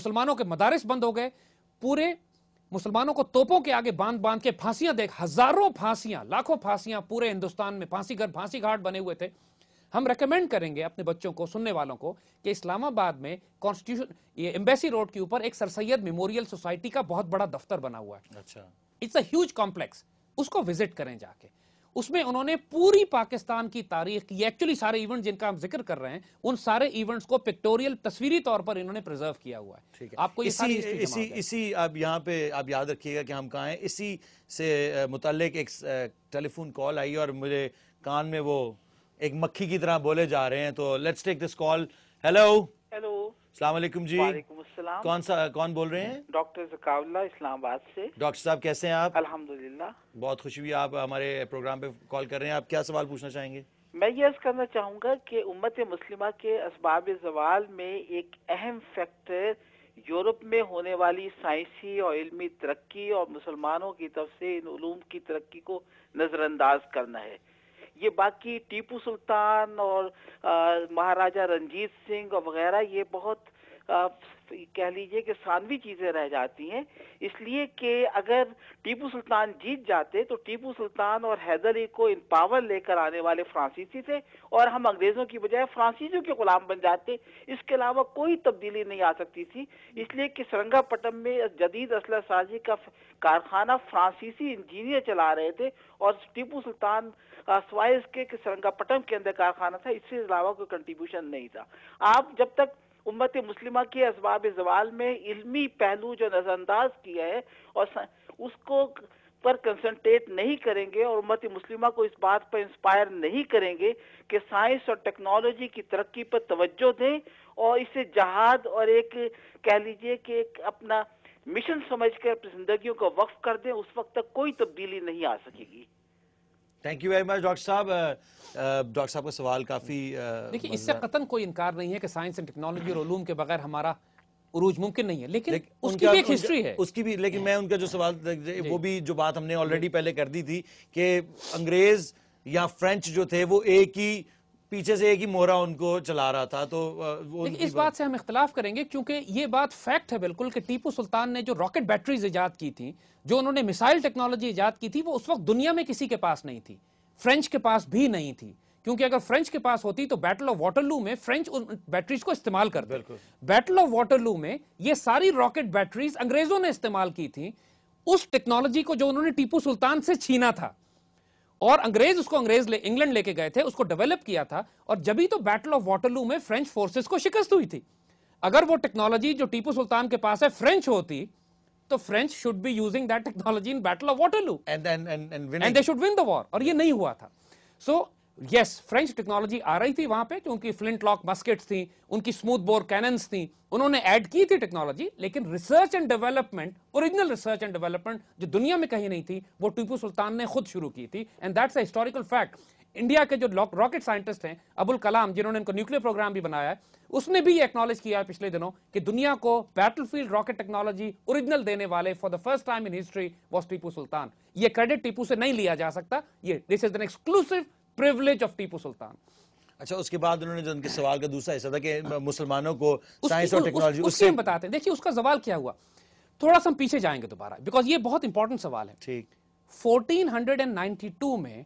मुसलमानों के मदारस बंद हो गए पूरे मुसलमानों को तोपों के आगे बांध बांध के फांसियां देख हजारों फांसियां लाखों फांसियां पूरे हिंदुस्तान में फांसी घर फांसी घाट बने हुए थे हम रेकमेंड करेंगे अपने बच्चों को सुनने वालों को कि इस्लामाबाद में कॉन्स्टिट्यूशन ये एम्बेसी रोड के ऊपर एक सर सैयद मेमोरियल सोसाइटी का बहुत बड़ा दफ्तर बना हुआ है अच्छा इट्स अ ह्यूज कॉम्प्लेक्स उसको विजिट करें जाके उसमें उन्होंने पूरी पाकिस्तान की तारीख की एक्चुअली सारे इवेंट जिनका हम जिक्र कर रहे हैं उन सारे इवेंट्स को पिक्टोरियल तस्वीरी तौर पर इन्होंने प्रिजर्व किया हुआ है ठीक है आपको इसी सारी इसी इसी आप यहाँ पे आप याद रखिएगा कि हम कहाँ हैं इसी से मुतलक एक टेलीफोन कॉल आई और मुझे कान में वो एक मक्खी की तरह बोले जा रहे हैं तो let's take this call hello hello सलाम जी वालेकुम कौन सा कौन बोल रहे हैं डॉक्टर जकावला इस्लामाबाद से डॉक्टर साहब कैसे हैं आप अल्हम्दुलिल्लाह बहुत खुशी हुई आप हमारे प्रोग्राम पे कॉल कर रहे हैं आप क्या सवाल पूछना चाहेंगे मैं ये करना चाहूँगा कि उम्मत मुस्लिमा के इसबाब जवाल में एक अहम फैक्टर यूरोप में होने वाली साइंसी और इलमी तरक्की और मुसलमानों की तरफ से इन की तरक्की को नज़रअंदाज करना है ये बाकी टीपू सुल्तान और महाराजा रंजीत सिंह और वगैरह ये बहुत कह लीजिए कि सानवी चीजें रह जाती हैं इसलिए कि अगर टीपू सुल्तान जीत जाते तो टीपू सुल्तान और हैदर अली को इन पावर लेकर आने वाले फ्रांसीसी थे और हम अंग्रेजों की बजाय फ्रांसीसियों के गुलाम बन जाते इसके अलावा कोई तब्दीली नहीं आ सकती थी इसलिए कि सरंगापट्टम में जदीद असला साजी का कारखाना फ्रांसीसी इंजीनियर चला रहे थे और टीपू सुल्तान सवाए के सरंगापट्टम के अंदर कारखाना था इसके अलावा कोई कंट्रीब्यूशन नहीं था आप जब तक उम्मत मुस्लिमा के इसबाब जवाल में इल्मी पहलू जो नज़रअंदाज किया है और उसको पर कंसंट्रेट नहीं करेंगे और उम्मत मुस्लिमा को इस बात पर इंस्पायर नहीं करेंगे कि साइंस और टेक्नोलॉजी की तरक्की पर तवज्जो दें और इसे जहाद और एक कह लीजिए कि एक अपना मिशन समझ कर अपनी जिंदगी का वक्फ कर दें उस वक्त तक कोई तब्दीली नहीं आ सकेगी thank you very much doctor साहब डॉक्टर साहब का सवाल काफ़ी देखिए इससे कतन कोई इनकार नहीं है कि साइंस एंड टेक्नोलॉजी और उलूम के बगैर हमारा उरूज मुमकिन नहीं है लेकिन उसकी भी एक हिस्ट्री है उसकी भी लेकिन मैं उनका जो हाँ। सवाल वो भी जो बात हमने ऑलरेडी पहले कर दी थी कि अंग्रेज या फ्रेंच जो थे वो एक ही पीछे से एक ही मोहरा उनको चला रहा था तो वो इस बात से हम इख्तलाफ करेंगे क्योंकि ये बात फैक्ट है बिल्कुल कि टीपू सुल्तान ने जो रॉकेट बैटरीज ईजाद की थी जो उन्होंने मिसाइल टेक्नोलॉजी ईजाद की थी वो उस वक्त दुनिया में किसी के पास नहीं थी फ्रेंच के पास भी नहीं थी क्योंकि अगर फ्रेंच के पास होती तो बैटल ऑफ वाटरलू में फ्रेंच उन बैटरीज को इस्तेमाल करते बैटल ऑफ वाटरलू में ये सारी रॉकेट बैटरीज अंग्रेजों ने इस्तेमाल की थी उस टेक्नोलॉजी को जो उन्होंने टीपू सुल्तान से छीना था और अंग्रेज उसको अंग्रेज ले इंग्लैंड लेके गए थे उसको डेवलप किया था और जब ही तो बैटल ऑफ वाटरलू में फ्रेंच फोर्सेस को शिकस्त हुई थी अगर वो टेक्नोलॉजी जो टीपू सुल्तान के पास है फ्रेंच होती तो French should be using that technology in battle of Waterloo and they should win the war और ये नहीं हुआ था so so, yes French technology आ रही थी वहां पे क्योंकि फ्लिंट लॉक मस्केट्स थी उनकी स्मूथ बोर कैनन्स थी उन्होंने ऐड की थी टेक्नोलॉजी लेकिन research and development original research and development जो दुनिया में कहीं नहीं थी वो टीपू सुल्तान ने खुद शुरू की थी and that's a historical fact India के जो रॉकेट साइंटिस्ट हैं अबुल कलाम जिन्होंने इनको न्यूक्लियर प्रोग्राम भी बनाया है उसने भी एक्नॉलेज किया पिछले दिनों कि दुनिया को बैटलफील्ड रॉकेट टेक्नोलॉजी ओरिजिनल देने वाले for the first time in history was Tipu Sultan ये क्रेडिट टीपू से नहीं लिया जा सकता ये this is an exclusive privilege of Tipu Sultan अच्छा उसके बाद उन्होंने जो उनके सवाल का दूसरा हिस्सा था कि हाँ। मुसलमानों को साइंस और टेक्नोलॉजी उस, उससे हम बताते हैं देखिए उसका सवाल क्या हुआ थोड़ा सा हम पीछे जाएंगे दोबारा बिकॉज ये बहुत इंपॉर्टेंट सवाल है ठीक 1492 में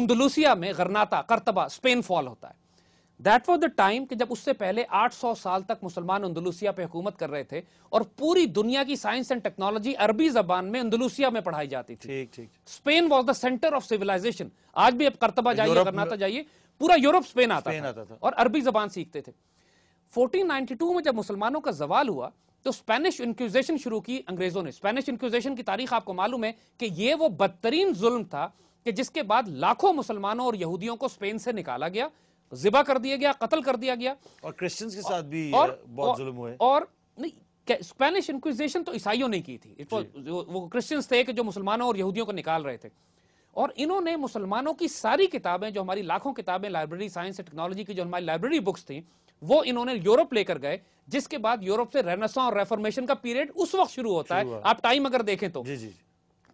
उन्दलूसिया में गरनाता करतबा स्पेन फॉल होता है दैट वॉज द टाइम कि जब उससे पहले 800 साल तक मुसलमान अंदलूसिया पे हुकूमत कर रहे थे और पूरी दुनिया की साइंस एंड टेक्नोलॉजी अरबी जबान में अंदलूसिया में पढ़ाई जाती थी ठीक ठीक Spain was the centre of civilization आज भी अब करतबा जाइए कर्नाटक जाइए पूरा यूरोप स्पेन आता, स्पेन आता था, और अरबी जबान सीखते थे 1492 में जब मुसलमानों का जवाल हुआ तो स्पेनिश इंक्विजेशन शुरू की अंग्रेजों ने स्पेनिश इंक्विजेशन की तारीख आपको मालूम है कि ये वो बदतरीन जुल्म था कि जिसके बाद लाखों मुसलमानों और यहूदियों को स्पेन से निकाला गया जिबा कर दिया गया कत्ल कर दिया गया और क्रिश्चियंस के साथ भी और, बहुत जुल्म हुए और नहीं स्पेनिश इंक्विजिशन तो ईसाइयों ने की थी इट वो क्रिश्चियंस थे कि जो मुसलमानों और यहूदियों को निकाल रहे थे और इन्होंने मुसलमानों की सारी किताबें जो हमारी लाखों किताबें लाइब्रेरी साइंस एंड टेक्नोलॉजी की जो हमारी लाइब्रेरी बुक्स थी वो इन्होंने यूरोप लेकर गए जिसके बाद यूरोप से रेनेसा और रेफॉर्मेशन का पीरियड उस वक्त शुरू होता है आप टाइम अगर देखें तो जी जी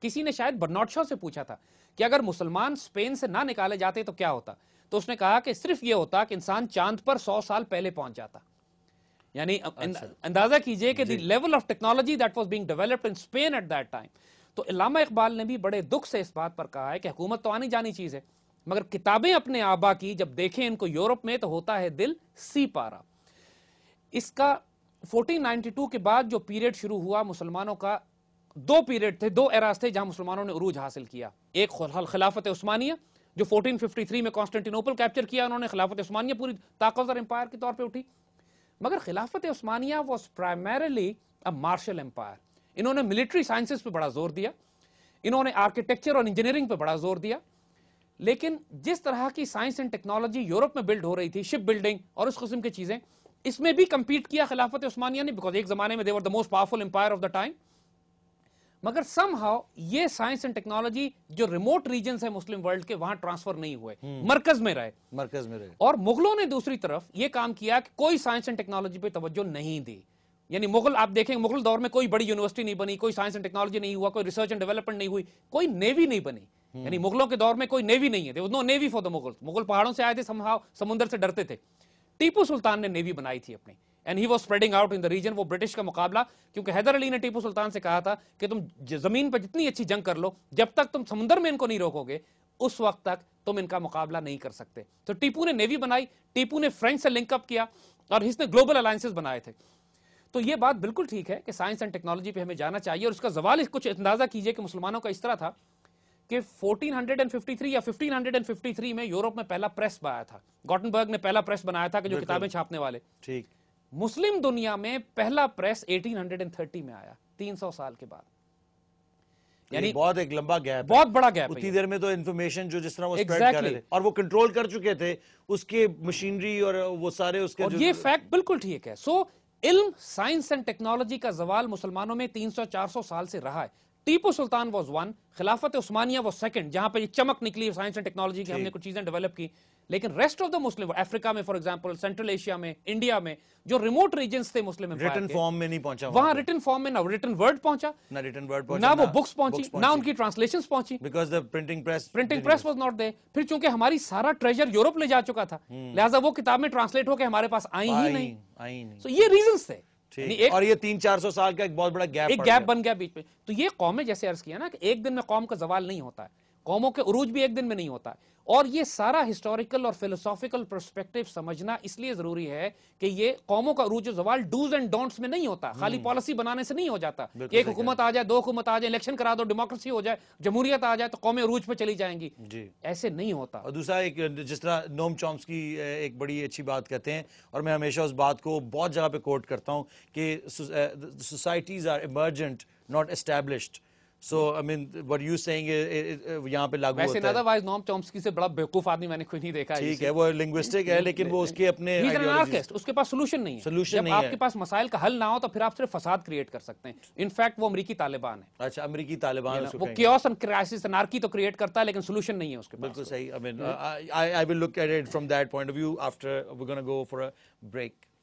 किसी ने शायद बर्नौट शॉ से पूछा था कि अगर मुसलमान स्पेन से ना निकाले जाते तो क्या होता तो उसने कहा कि सिर्फ ये होता कि इंसान चांद पर सौ साल पहले पहुंच जाता यानी अच्छा। अंदाजा कीजिए कि the level of technology that was being developed in Spain at that time तो इलामा इकबाल ने भी बड़े दुख से इस बात पर कहा है कि हुकूमत तो आनी जानी चीज़ है मगर किताबें अपने आबा की जब देखें इनको यूरोप में तो होता है दिल सी पारा इसका 1492 के बाद जो पीरियड शुरू हुआ मुसलमानों का दो पीरियड थे दो एराज थे जहां मुसलमानों ने उरूज हासिल किया एक खिलाफत उस्मानिया जो 1453 में कॉन्स्टेंटिनोपल कैप्चर किया उन्होंने खिलाफत उस्मानिया पूरी ताकत और एम्पायर के तौर पे उठी मगर खिलाफत उस्मानिया was primarily a martial empire इन्होंने मिलिट्री साइंसेस पे बड़ा जोर दिया इन्होंने आर्किटेक्चर और इंजीनियरिंग पे बड़ा जोर दिया लेकिन जिस तरह की साइंस एंड टेक्नोलॉजी यूरोप में बिल्ड हो रही थी शिप बिल्डिंग और उस किस्म की चीज़ें इसमें भी कंपीट किया खिलाफत उस्मानिया ने बिकॉज एक जमाने में they were the most powerful empire of the time मगर सम हाउ ये साइंस एंड टेक्नोलॉजी जो रिमोट रीजन है मुस्लिम वर्ल्ड के वहां ट्रांसफर नहीं हुए हम्म। मरकज में रहे मरकज में रहे और मुगलों ने दूसरी तरफ ये काम किया कि कोई साइंस एंड टेक्नोलॉजी पे तवज्जो नहीं दी यानी मुगल आप देखेंगे मुगल दौर में कोई बड़ी यूनिवर्सिटी नहीं बनी कोई साइंस एंड टेक्नोलॉजी नहीं हुआ कोई रिसर्च एंड डेवलपमेंट नहीं हुई कोई नेवी नहीं बनी हम्म। यानी मुगलों के दौर में कोई नेवी नहीं है no navy for the Mughal Mughal पहाड़ों से आए थे समहाव समुद्र से डरते थे टीपू सुल्तान ने नेवी बनाई थी अपनी एंड ही वो spreading out in the region वो ब्रिटिश का मुकाबला क्योंकि हैदर अली ने टीपू सुल्तान से कहा था कि तुम जमीन पर जितनी अच्छी जंग कर लो जब तक तुम समुद्र में इनको नहीं रोकोगे उस वक्त तक तुम इनका मुकाबला नहीं कर सकते तो टीपू ने नेवी बनाई टीपू ने फ्रेंच से लिंकअप किया और इसने ग्लोबल अलायसेज बनाए थे तो ये बात बिल्कुल ठीक है कि साइंस एंड टेक्नोलॉजी पे हमें जाना चाहिए और उसका जवाल कुछ अंदाजा कीजिए कि मुसलमानों का इस तरह था कि 1453 या 1553 में यूरोप में पहला प्रेस बनाया था गॉटनबर्ग ने पहला प्रेस बनाया था कि जो किताबें छापने वाले ठीक मुस्लिम दुनिया में पहला प्रेस 1830 में आया 300 साल के बाद यानी बहुत एक लंबा गैप बहुत बड़ा गैप उतनी देर में तो इन्फॉर्मेशन जो जिस तरह वो exactly. कर रहे थे और वो कंट्रोल कर चुके थे उसके मशीनरी और वो सारे उसके और जो ये फैक्ट बिल्कुल ठीक है सो so, इल्म साइंस एंड टेक्नोलॉजी का जवाल मुसलमानों में 300-400 साल से रहा है टीपू सुल्तान वॉज वन खिलाफत उस्मानिया वॉज सेकंड जहां पर ये चमक निकली साइंस एंड टेक्नोलॉजी की हमने कुछ चीजें डेवलप की लेकिन rest of the Muslim Africa में फॉर एग्जाम्पल सेंट्रल एशिया में इंडिया में जो रिमोट रीजन थे मुस्लिम रिटर्न फॉर्म में नहीं पहुंचा वहां रिटर्न फॉर्म में ना रिटर्न वर्ड पहुंचा ना रिटर्न वर्ड पहुंचा ना वो बुक्स पहुंची ना उनकी ट्रांसलेशन पहुंची because the printing press printing press was not there फिर चूंकि हमारी सारा ट्रेजर यूरोप ले जा चुका था हम्म। लिहाजा वो किताब में ट्रांसलेट होकर हमारे पास आई ही नहीं आई तो ये रीजन थे एक, और ये तीन चार सौ साल का एक बहुत बड़ा गैप एक गैप बन गया बीच में तो ये कौमें जैसे अर्ज किया ना कि एक दिन में कौम का जवाल नहीं होता है कौमों के उरूज भी एक दिन में नहीं होता है और ये सारा हिस्टोरिकल और फिलोसॉफिकल परस्पेक्टिव समझना इसलिए जरूरी है कि ये कौमों का रूज जवाल डूज एंड डोंट्स में नहीं होता खाली पॉलिसी हम्म। बनाने से नहीं हो जाता कि एक हुकूमत आ जाए दो हुकूमत आ जाए इलेक्शन करा दो डेमोक्रेसी हो जाए जमहूरियत आ जाए तो कौमें रूज पर चली जाएंगी ऐसे नहीं होता और दूसरा एक जिस तरह नोम चॉम्स की एक बड़ी अच्छी बात कहते हैं और मैं हमेशा उस बात को बहुत जगह पे कोट करता हूँ कि societies are emergent not established so I mean what you saying यहाँ पे लागू वैसे अदरवाइज नॉम चॉम्स्की से बड़ा बेवकूफ आदमी मैंने कोई नहीं देखा ठीक है वो लिंग्विस्टिक है लेकिन वो उसके अपने आर्किस्ट उसके पास सोल्यूशन नहीं है सोल्यूशन नहीं आपके पास मसाइल का हल ना हो तो फिर आप सिर्फ फसाद क्रिएट कर सकते हैं इनफैक्ट वो अमरीकी तालिबान है अच्छा अमरीकी तालिबान वो क्योस एंड क्राइसिस अनार्की तो क्रिएट करता है लेकिन सोल्यूशन नहीं है उसके बिल्कुल तो। सही I mean I will look at it from that point of view after we gonna go for a break